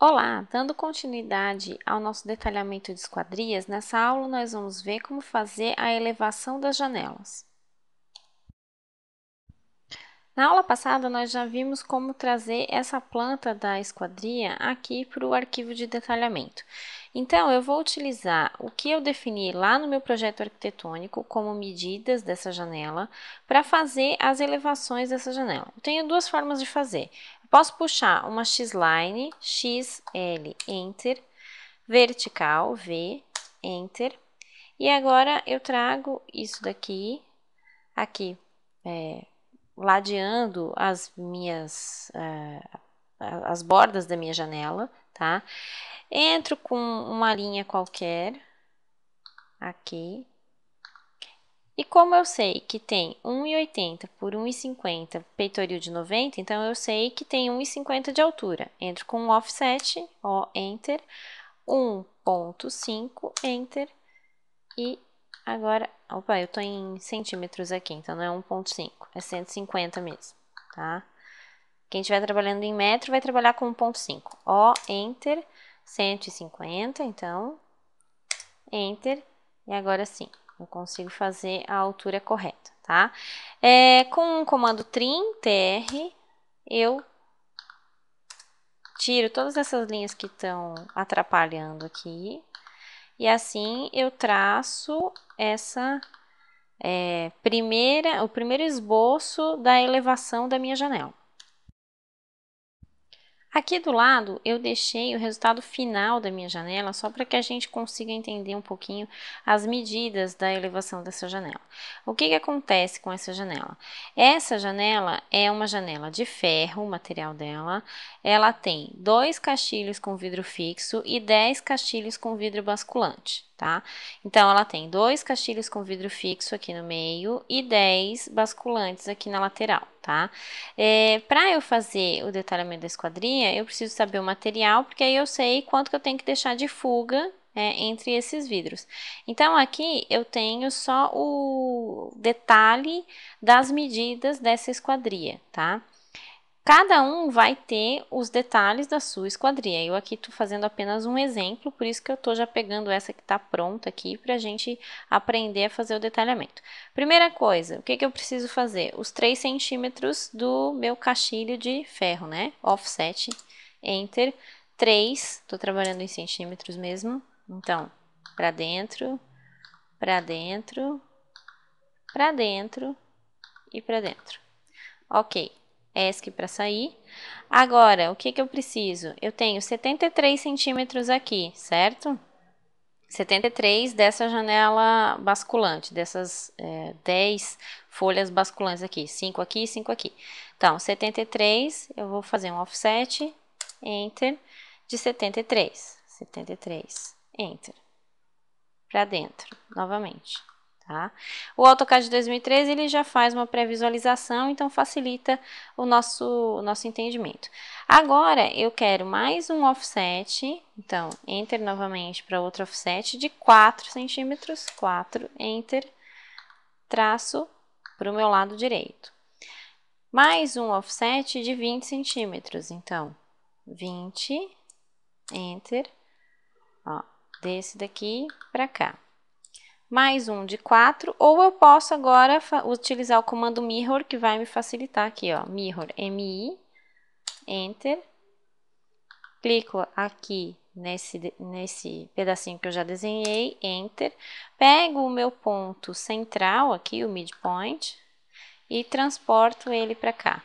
Olá! Dando continuidade ao nosso detalhamento de esquadrias, nessa aula nós vamos ver como fazer a elevação das janelas. Na aula passada, nós já vimos como trazer essa planta da esquadria aqui para o arquivo de detalhamento. Então, eu vou utilizar o que eu defini lá no meu projeto arquitetônico como medidas dessa janela para fazer as elevações dessa janela. Eu tenho duas formas de fazer. Eu posso puxar uma X-line, XL, Enter, vertical, V, Enter. E agora eu trago isso daqui, aqui, é, ladeando as minhas uh, as bordas da minha janela, tá? Entro com uma linha qualquer aqui. E como eu sei que tem 1,80 por 1,50 peitoril de 90, então eu sei que tem 1,50 de altura. Entro com um offset, ó, enter, 1.5, enter, e Agora, opa, eu tô em centímetros aqui, então não é 1.5, é 150 mesmo, tá? Quem estiver trabalhando em metro vai trabalhar com 1.5. Ó, Enter, 150, então, Enter, e agora sim, eu consigo fazer a altura correta, tá? É, com o comando trim, tr, eu tiro todas essas linhas que estão atrapalhando aqui, e assim eu traço essa é, primeira, o primeiro esboço da elevação da minha janela. Aqui do lado eu deixei o resultado final da minha janela só para que a gente consiga entender um pouquinho as medidas da elevação dessa janela. O que, que acontece com essa janela? Essa janela é uma janela de ferro, o material dela, ela tem dois castilhos com vidro fixo e dez castilhos com vidro basculante tá? Então, ela tem dois castilhos com vidro fixo aqui no meio e dez basculantes aqui na lateral, tá? É, Para eu fazer o detalhamento da esquadria, eu preciso saber o material, porque aí eu sei quanto que eu tenho que deixar de fuga é, entre esses vidros. Então, aqui eu tenho só o detalhe das medidas dessa esquadria, tá? Cada um vai ter os detalhes da sua esquadria. Eu aqui estou fazendo apenas um exemplo, por isso que eu estou já pegando essa que está pronta aqui para a gente aprender a fazer o detalhamento. Primeira coisa, o que, que eu preciso fazer? Os 3 centímetros do meu caixilho de ferro, né? Offset, Enter, 3, estou trabalhando em centímetros mesmo. Então, para dentro, para dentro, para dentro e para dentro. Ok. ESC para sair. Agora, o que, que eu preciso? Eu tenho 73 centímetros aqui, certo? 73 dessa janela basculante, dessas é, 10 folhas basculantes aqui, 5 aqui e 5 aqui. Então, 73, eu vou fazer um offset, enter, de 73, 73, enter, para dentro, novamente. Tá? O AutoCAD de 2013 ele já faz uma pré-visualização, então facilita o nosso, o nosso entendimento. Agora eu quero mais um offset, então enter novamente para outro offset de 4 centímetros, 4, enter, traço para o meu lado direito. Mais um offset de 20 centímetros, então 20, enter, ó, desse daqui para cá mais um de 4, ou eu posso agora utilizar o comando mirror, que vai me facilitar aqui, ó, mirror, mi, enter, clico aqui nesse, nesse pedacinho que eu já desenhei, enter, pego o meu ponto central aqui, o midpoint, e transporto ele para cá,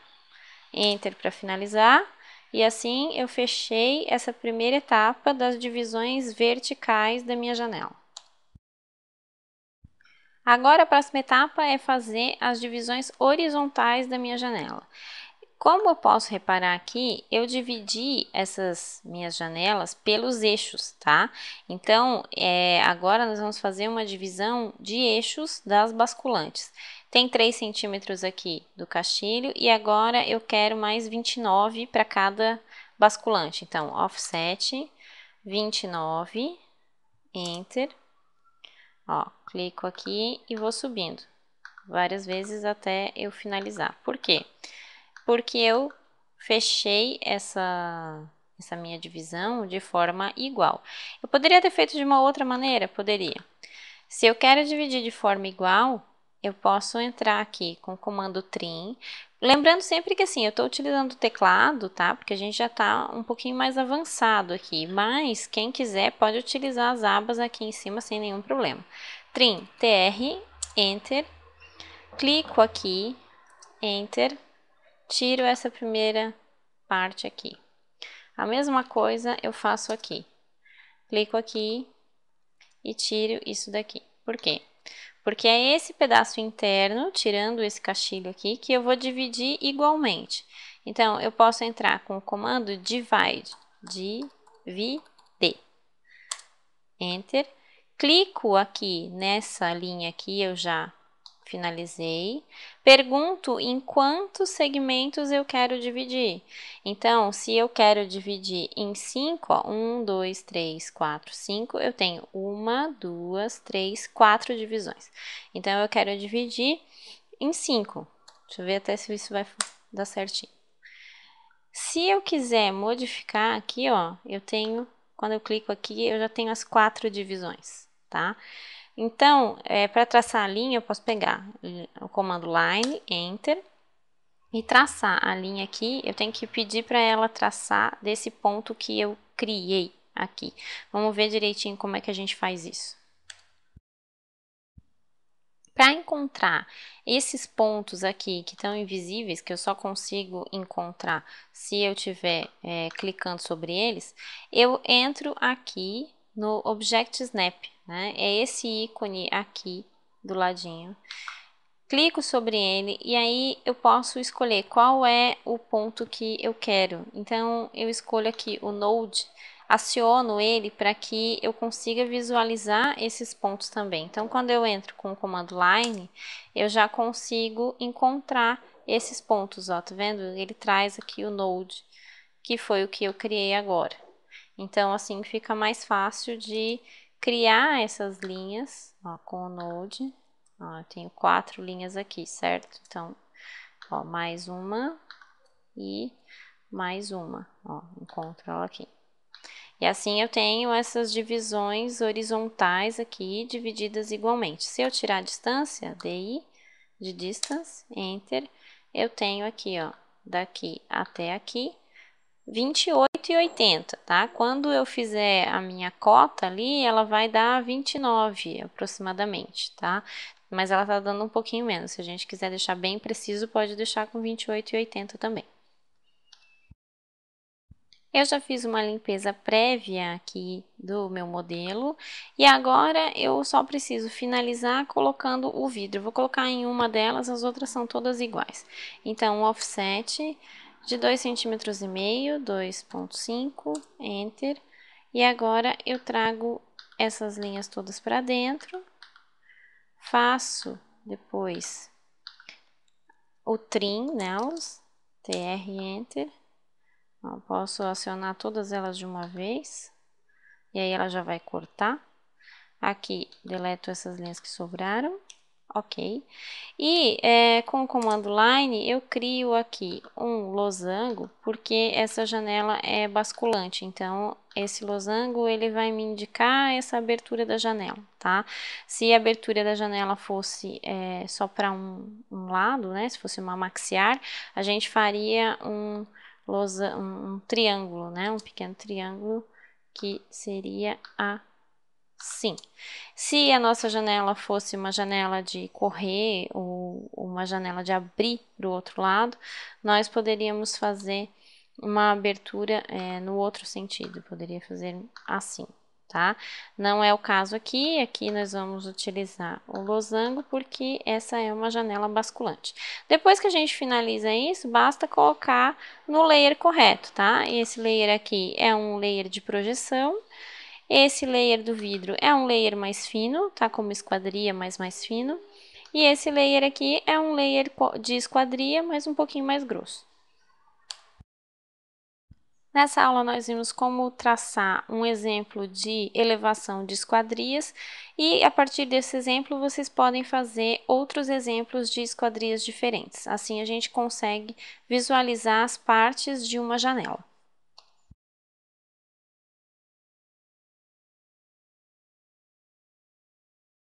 enter para finalizar, e assim eu fechei essa primeira etapa das divisões verticais da minha janela. Agora a próxima etapa é fazer as divisões horizontais da minha janela. Como eu posso reparar aqui, eu dividi essas minhas janelas pelos eixos, tá? Então, é, agora nós vamos fazer uma divisão de eixos das basculantes. Tem 3 centímetros aqui do castilho e agora eu quero mais 29 para cada basculante. Então, offset, 29, enter, Ó, clico aqui e vou subindo várias vezes até eu finalizar. Por quê? Porque eu fechei essa, essa minha divisão de forma igual. Eu poderia ter feito de uma outra maneira? Poderia. Se eu quero dividir de forma igual, eu posso entrar aqui com o comando trim, lembrando sempre que assim, eu estou utilizando o teclado, tá? Porque a gente já está um pouquinho mais avançado aqui, mas quem quiser pode utilizar as abas aqui em cima sem nenhum problema. Trim, TR, Enter, clico aqui, Enter, tiro essa primeira parte aqui. A mesma coisa eu faço aqui. Clico aqui e tiro isso daqui. Por quê? Porque é esse pedaço interno, tirando esse caixilho aqui, que eu vou dividir igualmente. Então, eu posso entrar com o comando divide, dividir, enter. Clico aqui nessa linha que eu já finalizei. Pergunto em quantos segmentos eu quero dividir. Então, se eu quero dividir em 5, 1, 2, 3, 4, 5, eu tenho 1, 2, 3, 4 divisões. Então, eu quero dividir em 5. Deixa eu ver até se isso vai dar certinho. Se eu quiser modificar aqui, ó, eu tenho, quando eu clico aqui, eu já tenho as quatro divisões, tá? Então, é, para traçar a linha, eu posso pegar eh, o comando line, enter, e traçar a linha aqui, eu tenho que pedir para ela traçar desse ponto que eu criei aqui. Vamos ver direitinho como é que a gente faz isso. Para encontrar esses pontos aqui que estão invisíveis, que eu só consigo encontrar se eu estiver é, eh, clicando sobre eles, eu entro aqui no Object Snap, né? É esse ícone aqui do ladinho. Clico sobre ele e aí eu posso escolher qual é o ponto que eu quero. Então eu escolho aqui o Node, aciono ele para que eu consiga visualizar esses pontos também. Então quando eu entro com o comando line, eu já consigo encontrar esses pontos, ó, tá vendo? Ele traz aqui o Node, que foi o que eu criei agora. Então, assim fica mais fácil de criar essas linhas ó, com o Node. Ó, eu tenho quatro linhas aqui, certo? Então, ó, mais uma e mais uma. Ó, encontro ela aqui. E assim eu tenho essas divisões horizontais aqui, divididas igualmente. Se eu tirar a distância, DI, de distance, Enter, eu tenho aqui, ó, daqui até aqui, 28. 8,80, tá? Quando eu fizer a minha cota ali, ela vai dar 29 aproximadamente, tá? Mas ela tá dando um pouquinho menos. Se a gente quiser deixar bem preciso, pode deixar com 28,80 também. Eu já fiz uma limpeza prévia aqui do meu modelo e agora eu só preciso finalizar colocando o vidro. Vou colocar em uma delas, as outras são todas iguais. Então, o offset de 2 centímetros e meio, 2.5, enter. E agora eu trago essas linhas todas para dentro, faço depois o trim nelas, tr, enter. Eu posso acionar todas elas de uma vez, e aí ela já vai cortar. Aqui, deleto essas linhas que sobraram ok? E é, com o comando line eu crio aqui um losango, porque essa janela é basculante, então esse losango ele vai me indicar essa abertura da janela, tá? Se a abertura da janela fosse é, só para um, um, lado, né, se fosse uma maxiar, a gente faria um, losa, um, um triângulo, né, um pequeno triângulo que seria a Sim. Se a nossa janela fosse uma janela de correr ou uma janela de abrir do outro lado, nós poderíamos fazer uma abertura é, no outro sentido, poderia fazer assim, tá? Não é o caso aqui, aqui nós vamos utilizar o losango porque essa é uma janela basculante. Depois que a gente finaliza isso, basta colocar no layer correto, tá? Esse layer aqui é um layer de projeção, esse layer do vidro é um layer mais fino, tá? Como esquadria, mas mais fino. E esse layer aqui é um layer de esquadria, mas um pouquinho mais grosso. Nessa aula, nós vimos como traçar um exemplo de elevação de esquadrias e, a partir desse exemplo, vocês podem fazer outros exemplos de esquadrias diferentes. Assim, a gente consegue visualizar as partes de uma janela.